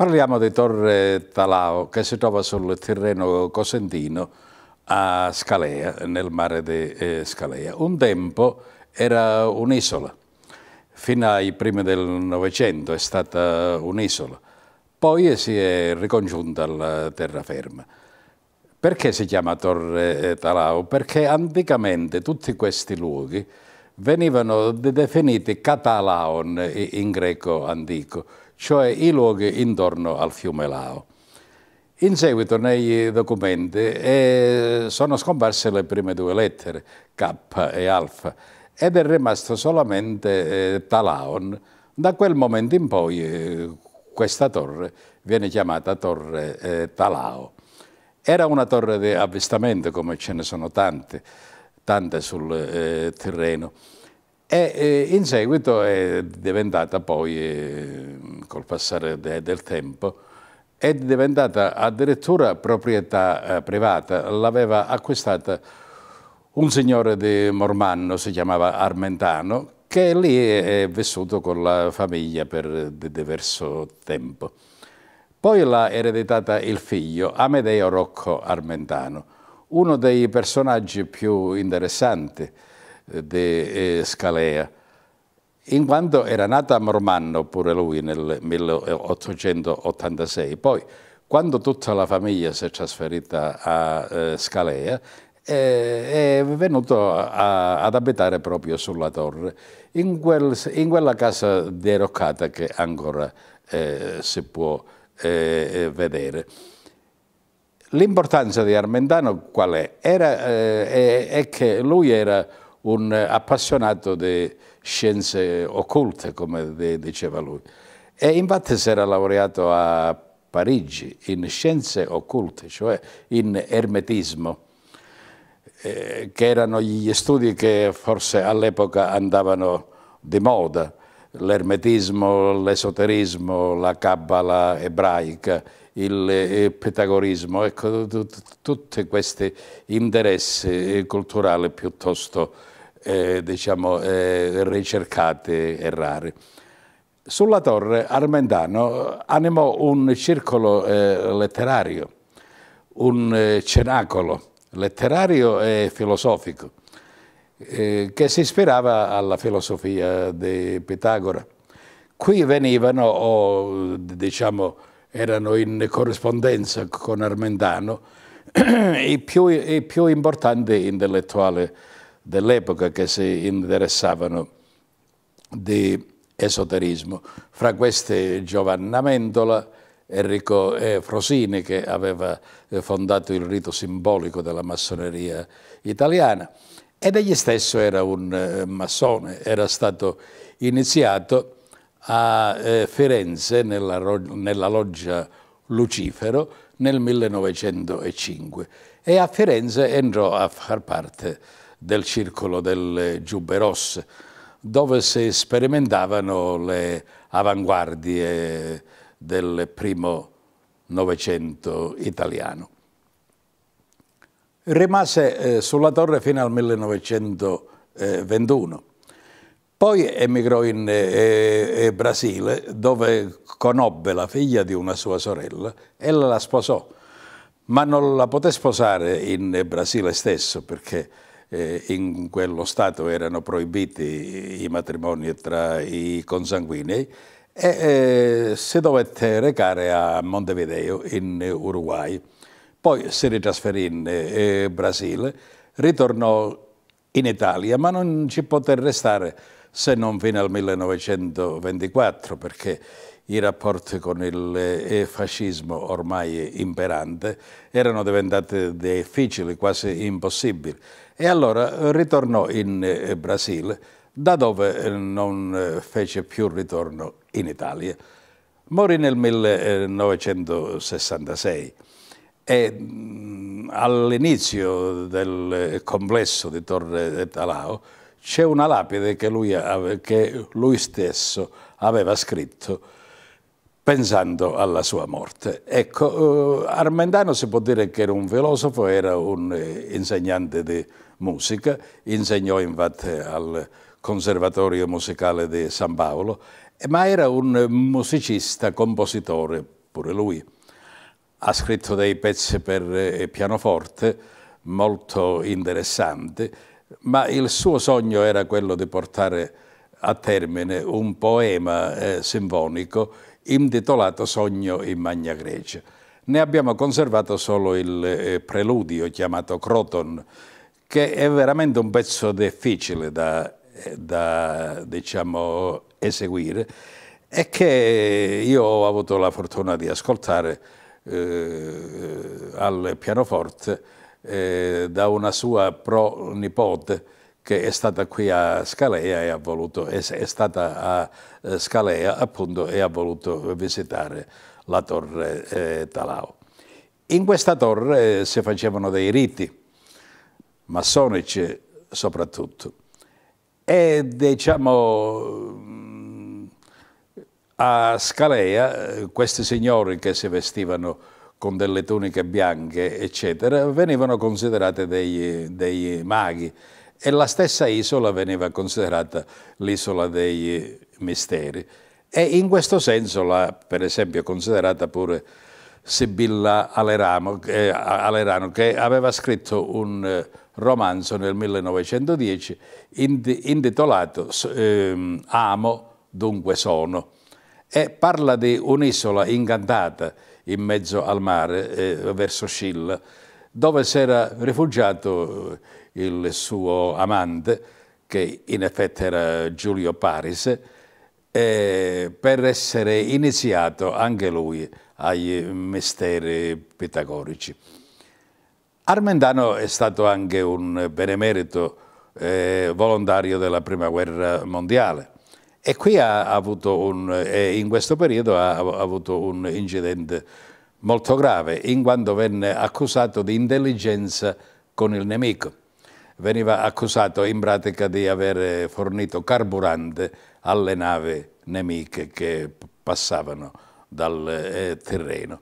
Parliamo di Torre Talao che si trova sul terreno cosentino a Scalea, nel mare di eh, Scalea. Un tempo era un'isola, fino ai primi del Novecento è stata un'isola, poi si è ricongiunta alla terraferma. Perché si chiama Torre Talao? Perché anticamente tutti questi luoghi venivano definiti catalaon in greco antico, cioè i luoghi intorno al fiume Lao. In seguito nei documenti eh, sono scomparse le prime due lettere, K e Alfa, ed è rimasto solamente eh, Talaon. Da quel momento in poi eh, questa torre viene chiamata Torre eh, Talao. Era una torre di avvistamento, come ce ne sono tante, tante sul eh, terreno. E in seguito è diventata poi, eh, col passare del tempo, è diventata addirittura proprietà eh, privata, l'aveva acquistata un signore di Mormanno, si chiamava Armentano, che lì è vissuto con la famiglia per diverso tempo. Poi l'ha ereditata il figlio, Amedeo Rocco Armentano, uno dei personaggi più interessanti, di eh, Scalea. In quanto era nato a Mormanno pure lui nel 1886, poi quando tutta la famiglia si è trasferita a eh, Scalea eh, è venuto a, ad abitare proprio sulla torre, in, quel, in quella casa deroccata che ancora eh, si può eh, vedere. L'importanza di Armentano qual è? Era, eh, è, è che lui era un appassionato di scienze occulte, come diceva lui. E infatti si era laureato a Parigi in scienze occulte, cioè in ermetismo, eh, che erano gli studi che forse all'epoca andavano di moda, l'ermetismo, l'esoterismo, la cabala ebraica, il eh, petagorismo, ecco, tutti questi interessi eh, culturali piuttosto eh, diciamo, eh, ricercati e rari. Sulla torre Armentano eh, animò un circolo eh, letterario, un cenacolo letterario e filosofico che si ispirava alla filosofia di Pitagora. Qui venivano, oh, diciamo, erano in corrispondenza con Armentano, il più, il più importante intellettuale dell'epoca che si interessavano di esoterismo. Fra questi Giovanna Mendola, Enrico eh, Frosini che aveva eh, fondato il rito simbolico della massoneria italiana ed egli stesso era un eh, massone, era stato iniziato a eh, Firenze nella, nella loggia Lucifero nel 1905 e a Firenze entrò a far parte del circolo delle giubbe rosse dove si sperimentavano le avanguardie del primo Novecento italiano. Rimase eh, sulla torre fino al 1921 poi emigrò in eh, eh, eh, Brasile dove conobbe la figlia di una sua sorella, e la sposò, ma non la poté sposare in Brasile stesso perché eh, in quello Stato erano proibiti i matrimoni tra i consanguinei e eh, si dovette recare a Montevideo in Uruguay. Poi si ritrasferì in Brasile, ritornò in Italia ma non ci poté restare se non fino al 1924, perché i rapporti con il eh, fascismo ormai imperante erano diventati difficili, quasi impossibili. E allora ritornò in eh, Brasile, da dove eh, non fece più ritorno in Italia. Morì nel 1966 e mm, all'inizio del complesso di Torre Talao c'è una lapide che lui, che lui stesso aveva scritto pensando alla sua morte. Ecco, eh, Armendano si può dire che era un filosofo, era un eh, insegnante di musica, insegnò infatti al Conservatorio Musicale di San Paolo, ma era un musicista, compositore pure lui. Ha scritto dei pezzi per eh, pianoforte molto interessanti, ma il suo sogno era quello di portare a termine un poema eh, sinfonico intitolato Sogno in Magna Grecia. Ne abbiamo conservato solo il eh, preludio chiamato Croton, che è veramente un pezzo difficile da, eh, da diciamo, eseguire e che io ho avuto la fortuna di ascoltare eh, al pianoforte eh, da una sua pronipote che è stata qui a Scalea e ha voluto, è, è stata a eh, Scalea appunto e ha voluto visitare la torre eh, Talao. In questa torre eh, si facevano dei riti, massonici soprattutto, e diciamo mm, a Scalea eh, questi signori che si vestivano con delle tuniche bianche, eccetera, venivano considerate dei, dei maghi e la stessa isola veniva considerata l'isola dei misteri. E in questo senso, la, per esempio, considerata pure Sibilla Aleramo, eh, Alerano, che aveva scritto un eh, romanzo nel 1910 intitolato eh, Amo, dunque sono, e parla di un'isola incantata in mezzo al mare, eh, verso Scilla, dove si era rifugiato eh, il suo amante, che in effetti era Giulio Paris, eh, per essere iniziato anche lui ai misteri pitagorici. Armendano è stato anche un benemerito eh, volontario della Prima Guerra Mondiale e qui ha, avuto un, in questo periodo ha avuto un incidente molto grave, in quanto venne accusato di intelligenza con il nemico. Veniva accusato in pratica di aver fornito carburante alle navi nemiche che passavano dal eh, terreno.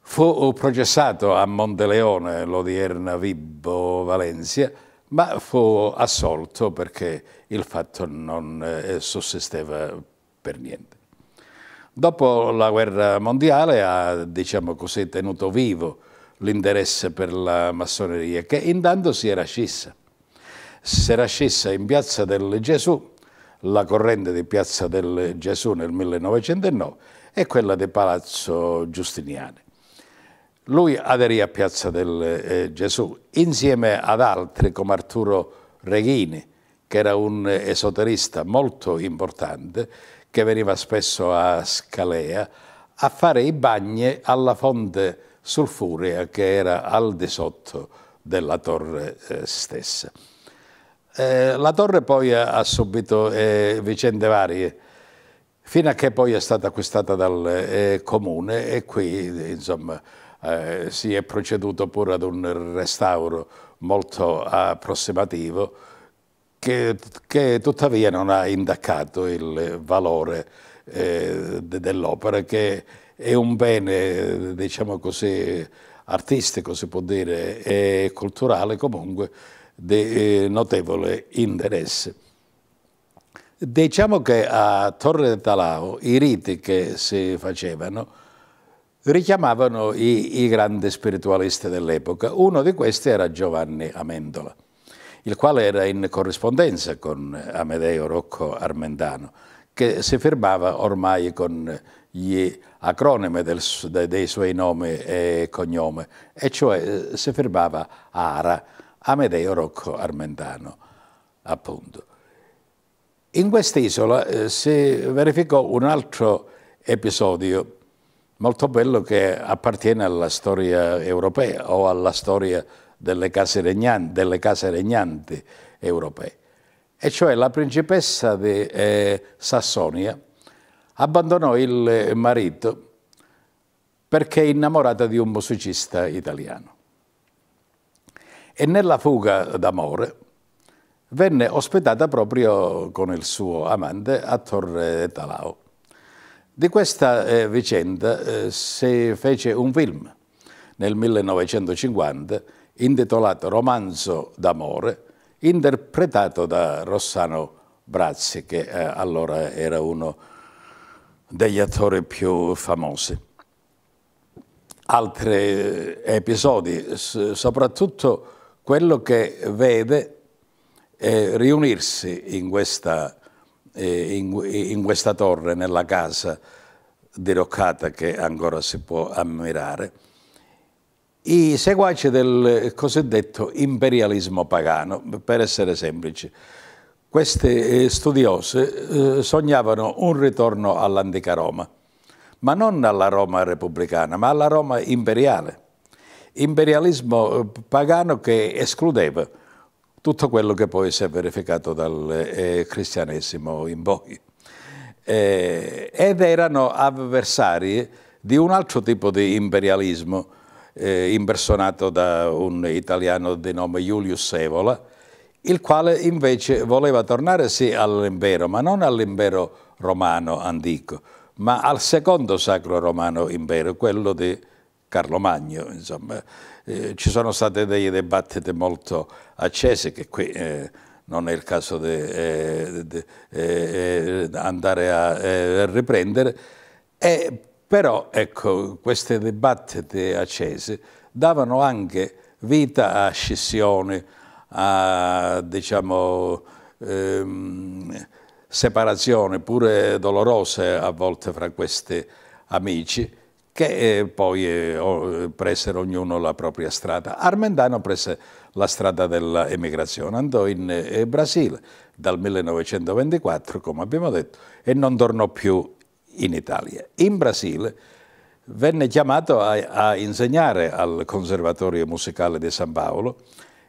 Fu processato a Monteleone, l'odierna Vibbo Valencia, ma fu assolto perché il fatto non eh, sussisteva per niente. Dopo la guerra mondiale ha, diciamo così, tenuto vivo l'interesse per la massoneria, che intanto si era scissa. Si era scissa in Piazza del Gesù, la corrente di Piazza del Gesù nel 1909 e quella di Palazzo Giustiniani. Lui aderì a Piazza del eh, Gesù insieme ad altri come Arturo Reghini, che era un esoterista molto importante, che veniva spesso a Scalea a fare i bagni alla fonte sulfurea che era al di sotto della torre eh, stessa. Eh, la torre poi ha, subito eh, vicende varie, fino a che poi è stata acquistata dal eh, comune e qui, insomma, eh, si è proceduto pure ad un restauro molto approssimativo che, che tuttavia non ha indaccato il valore eh, de, dell'opera che è un bene, diciamo così, artistico si può dire e culturale comunque di eh, notevole interesse. Diciamo che a Torre de Talao i riti che si facevano richiamavano i, i grandi spiritualisti dell'epoca. Uno di questi era Giovanni Amendola, il quale era in corrispondenza con Amedeo Rocco Armendano, che si firmava ormai con gli acronimi del, dei suoi nomi e cognome, e cioè eh, si firmava ARA, Amedeo Rocco Armendano, appunto. In quest'isola eh, si verificò un altro episodio molto bello che appartiene alla storia europea o alla storia delle case, regnanti, delle case regnanti europee. E cioè la principessa di eh, Sassonia abbandonò il marito perché innamorata di un musicista italiano. E nella fuga d'amore venne ospitata proprio con il suo amante a Torre Talao di questa eh, vicenda eh, si fece un film nel 1950 intitolato Romanzo d'amore, interpretato da Rossano Brazzi, che eh, allora era uno degli attori più famosi. Altri eh, episodi, soprattutto quello che vede riunirsi in questa in, in questa torre, nella casa diroccata che ancora si può ammirare, i seguaci del cosiddetto imperialismo pagano, per essere semplici. Queste eh, studiose eh, sognavano un ritorno all'antica Roma, ma non alla Roma repubblicana, ma alla Roma imperiale. Imperialismo eh, pagano che escludeva tutto quello che poi si è verificato dal eh, cristianesimo in poi. Eh, ed erano avversari di un altro tipo di imperialismo eh, impersonato da un italiano di nome Julius Evola, il quale invece voleva tornare sì all'impero, ma non all'impero romano antico, ma al secondo sacro romano impero, quello di Carlo Magno, insomma, eh, ci sono state delle dibattite molto accese che qui eh, non è il caso di eh, eh, eh, andare a riprendere, e, però ecco, queste dibattite accese davano anche vita a scissioni, a diciamo, ehm, separazioni pure dolorose a volte fra questi amici, che eh, poi eh, eh presero ognuno la propria strada. Armendano prese la strada dell'emigrazione, andò in eh, Brasile dal 1924, come abbiamo detto, e non tornò più in Italia. In Brasile venne chiamato a, a insegnare al Conservatorio Musicale di San Paolo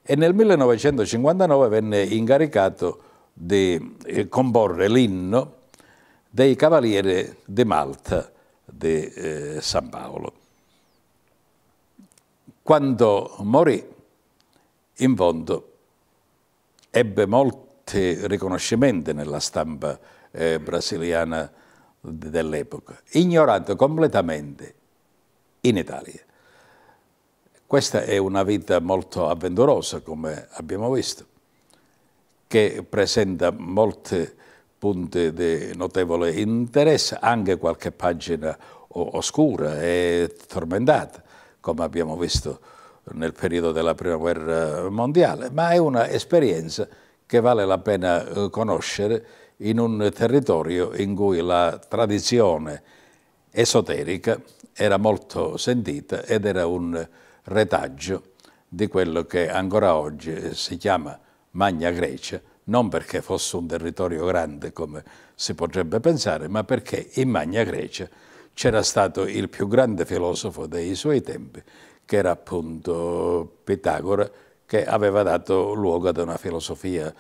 e nel 1959 venne incaricato di eh, comporre l'inno dei Cavalieri di Malta, di eh, San Paolo. Quando morì, in fondo, ebbe molti riconoscimenti nella stampa eh, brasiliana dell'epoca, ignorato completamente in Italia. Questa è una vita molto avventurosa, come abbiamo visto, che presenta molte punti di notevole interesse, anche qualche pagina oscura e tormentata, come abbiamo visto nel periodo della Prima Guerra Mondiale, ma è un'esperienza che vale la pena eh, conoscere in un territorio in cui la tradizione esoterica era molto sentita ed era un retaggio di quello che ancora oggi si chiama Magna Grecia, non perché fosse un territorio grande come si potrebbe pensare, ma perché in Magna Grecia c'era stato il più grande filosofo dei suoi tempi, che era appunto Pitagora, che aveva dato luogo ad una filosofia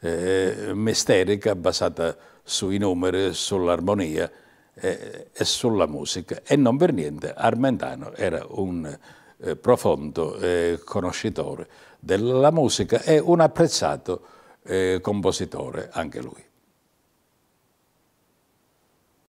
eh, misterica basata sui numeri, sull'armonia eh, e sulla musica. E non per niente Armentano era un eh, profondo eh, conoscitore della musica e un apprezzato eh, compositore anche lui.